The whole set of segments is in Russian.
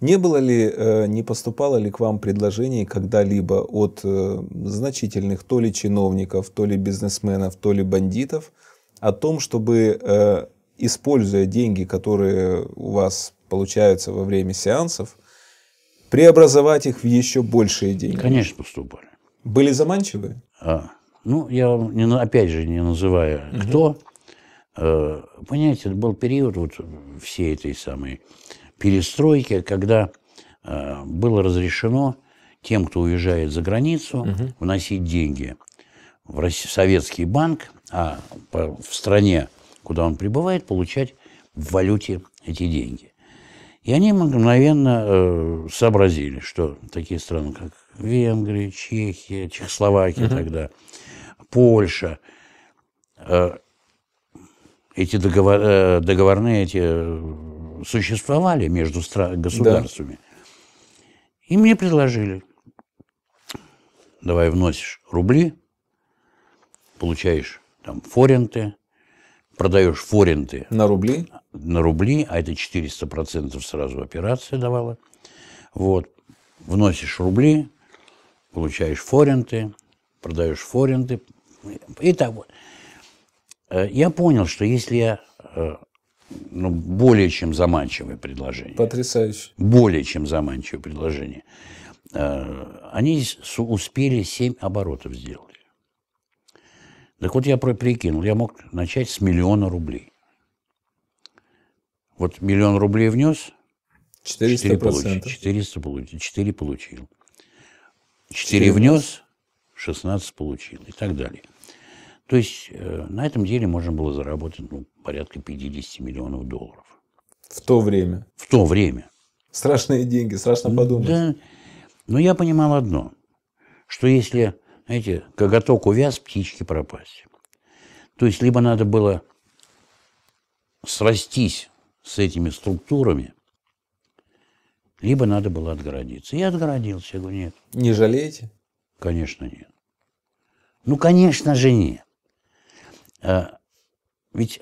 Не было ли, э, не поступало ли к вам предложений когда-либо от э, значительных то ли чиновников, то ли бизнесменов, то ли бандитов о том, чтобы, э, используя деньги, которые у вас получаются во время сеансов, преобразовать их в еще большие деньги? Конечно, поступали. Были заманчивы? А, ну, я не, опять же не называю угу. кто. Понимаете, это был период вот всей этой самой Перестройки, когда э, было разрешено тем, кто уезжает за границу, угу. вносить деньги в, Россий, в советский банк, а по, в стране, куда он прибывает, получать в валюте эти деньги. И они мгновенно э, сообразили, что такие страны, как Венгрия, Чехия, Чехословакия угу. тогда, Польша, э, эти договор, э, договорные эти существовали между государствами. Да. И мне предложили, давай вносишь рубли, получаешь там форенты, продаешь форенты. На рубли? На рубли, а это 400% сразу операция давала. Вот, вносишь рубли, получаешь форенты, продаешь форенты и так вот. Э, я понял, что если я э, ну, более чем заманчивое предложение. Потрясающе. Более чем заманчивое предложение. Э, они успели семь оборотов сделать. Так вот я прикинул, я мог начать с миллиона рублей. Вот миллион рублей внес, 400 получил, 400 получил, 4 получил. 4 внес, 16 получил и так далее. То есть э, на этом деле можно было заработать ну, порядка 50 миллионов долларов. В то время? В то время. Страшные деньги, страшно подумать. Да, но я понимал одно, что если, знаете, коготок увяз, птички пропасть. То есть либо надо было срастись с этими структурами, либо надо было отгородиться. Я отгородился, я говорю, нет. Не жалеете? Конечно, нет. Ну, конечно же, нет. Э, ведь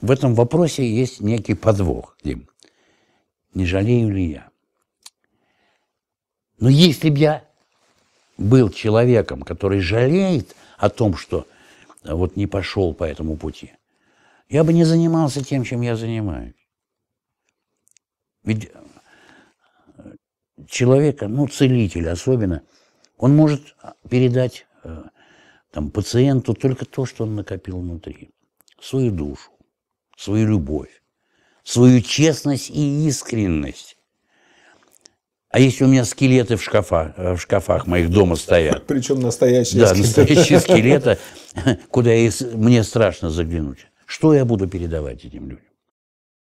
в этом вопросе есть некий подвох, Дим. Не жалею ли я? Но если бы я был человеком, который жалеет о том, что э, вот не пошел по этому пути, я бы не занимался тем, чем я занимаюсь. Ведь э, человека, ну, целитель особенно, он может передать там, пациенту только то, что он накопил внутри. Свою душу, свою любовь, свою честность и искренность. А если у меня скелеты в, шкафа, э, в шкафах моих дома стоят? Причем настоящие Да, скелеты. настоящие скелеты, куда мне страшно заглянуть. Что я буду передавать этим людям?